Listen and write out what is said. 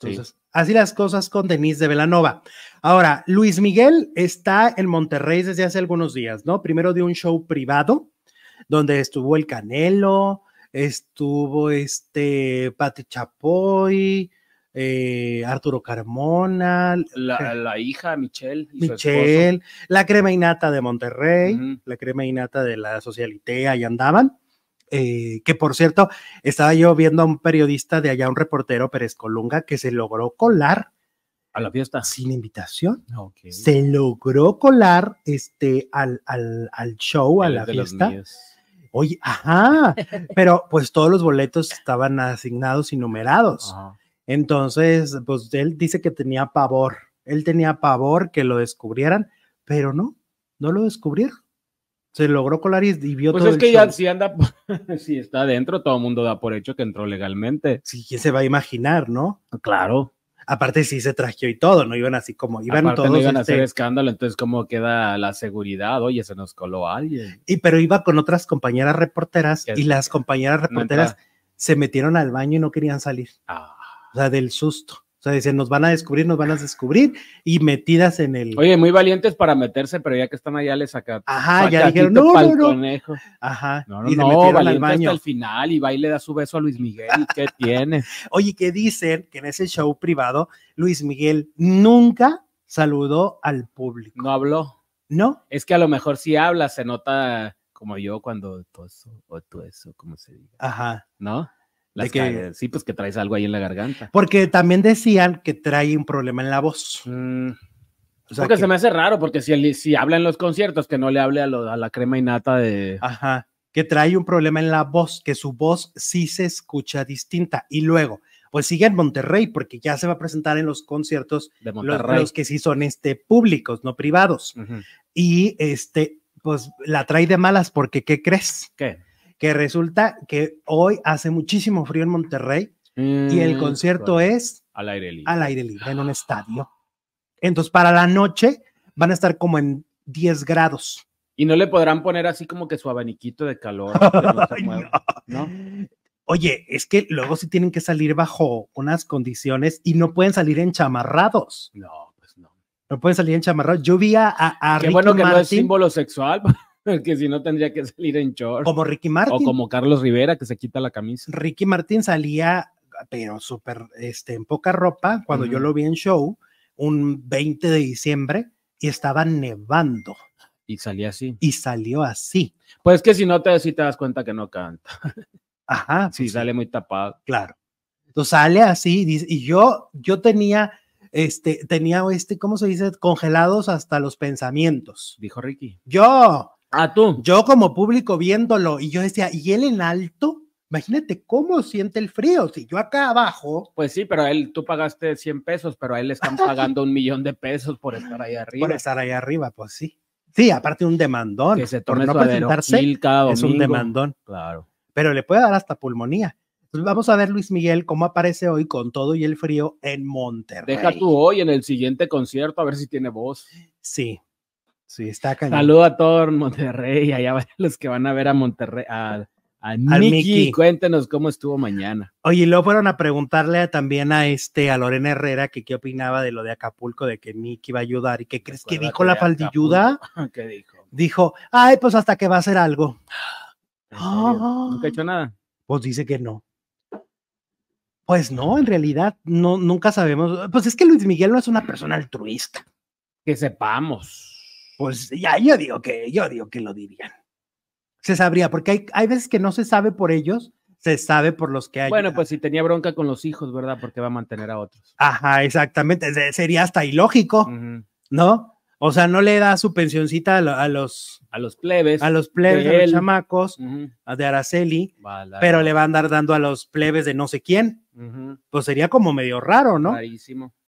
Entonces, así las cosas con Denise de Velanova. Ahora, Luis Miguel está en Monterrey desde hace algunos días, ¿no? Primero de un show privado, donde estuvo el Canelo, estuvo este Pati Chapoy, eh, Arturo Carmona. La, eh, hija Michelle. Michelle, la crema innata de Monterrey, la crema innata de la socialitea y andaban. Eh, que por cierto, estaba yo viendo a un periodista de allá, un reportero Pérez Colunga, que se logró colar. A la fiesta. Sin invitación. Se logró colar este, al, al, show, a la fiesta. Oye, ajá, pero pues todos los boletos estaban asignados y numerados. Entonces, pues él dice que tenía pavor. Él tenía pavor que lo descubrieran, pero no, no lo descubrieron se logró colar y, vio pues todo. Pues es que ya si anda, si está adentro, todo el mundo da por hecho que entró legalmente. Sí, ¿quién se va a imaginar, no? Claro. Aparte sí se trajeó y todo, no iban así como, iban todos. No iban a este hacer escándalo, entonces cómo queda la seguridad, oye, se nos coló alguien. Y pero iba con otras compañeras reporteras y las compañeras reporteras se metieron al baño y no querían salir. Ah. O sea, del susto sea, dicen, nos van a descubrir, nos van a descubrir y metidas en el. Oye, muy valientes para meterse, pero ya que están allá les saca. Ajá, ya dijeron, no, no, no. Conejo. Ajá. No, no, y no, valiente hasta el final y va y le da su beso a Luis Miguel. qué tiene? Oye, que dicen que en ese show privado, Luis Miguel nunca saludó al público. No habló. No. Es que a lo mejor si habla, se nota como yo cuando toso o eso, como se diga. Ajá. ¿No? que, sí, pues que traes algo ahí en la garganta. Porque también decían que trae un problema en la voz. Mm. porque que, se me hace raro, porque si, si habla en los conciertos, que no le hable a, la crema innata de... Ajá, que trae un problema en la voz, que su voz sí se escucha distinta. Y luego, pues sigue en Monterrey, porque ya se va a presentar en los conciertos de Monterrey. Los, que sí son este, públicos, no privados. Y este, pues la trae de malas, porque ¿qué crees? ¿Qué? que resulta que hoy hace muchísimo frío en Monterrey y el mm, concierto es al aire libre. Al aire libre, en un estadio. Entonces, para la noche van a estar como en 10 grados. Y no le podrán poner así como que su abaniquito de calor. Oye, es que luego sí tienen que salir bajo unas condiciones y no pueden salir enchamarrados. No, pues no. No pueden salir enchamarrados. Yo vi a, a Qué bueno que no es símbolo sexual. que si no tendría que salir en short. Como Ricky Martin. O como Carlos Rivera, que se quita la camisa. Ricky Martin salía, pero súper, este, en poca ropa, cuando yo lo vi en show, un 20 de diciembre, y estaba nevando. Y salía así. Y salió así. Pues que si no te, si te das cuenta que no canta. Ajá. Si pues sale muy tapado. Claro. Entonces sale así, y yo, yo tenía este, tenía este, ¿cómo se dice? Congelados hasta los pensamientos. Dijo Ricky. Yo, a ah, tú. Yo como público viéndolo y yo decía, ¿y él en alto? Imagínate cómo siente el frío. Si yo acá abajo. Pues sí, pero él tú pagaste 100 pesos, pero a él le están pagando un millón de pesos por estar ahí arriba. Por estar ahí arriba, pues sí. Sí, aparte un demandón. Que se es un demandón. Claro. Pero le puede dar hasta pulmonía. vamos a ver Luis Miguel cómo aparece hoy con todo y el frío en Monterrey. Deja tú hoy en el siguiente concierto a ver si tiene voz. Sí, Sí, está cañón. Saludo a todo Monterrey, allá los que van a ver a Monterrey, a, Nicky. Cuéntenos cómo estuvo mañana. Oye, y luego fueron a preguntarle también a este, a Lorena Herrera, que qué opinaba de lo de Acapulco, de que Nicky iba a ayudar. ¿Y qué crees que dijo la faldilluda? ¿Qué dijo? Dijo, ay, pues hasta que va a hacer algo. ¿Nunca ha hecho nada? Pues dice que no. Pues no, en realidad, no, nunca sabemos. Pues es que Luis Miguel no es una persona altruista. Que sepamos. Pues ya, yo digo que, yo digo que lo dirían. Se sabría, porque hay, veces que no se sabe por ellos, se sabe por los que hay. Bueno, pues si tenía bronca con los hijos, ¿verdad? Porque va a mantener a otros. Ajá, exactamente. Sería hasta ilógico, ¿no? O sea, no le da su pensioncita a, los a los plebes, a los plebes, de los chamacos, a de Araceli, pero le va a andar dando a los plebes de no sé quién. Pues sería como medio raro, ¿no? Rarísimo.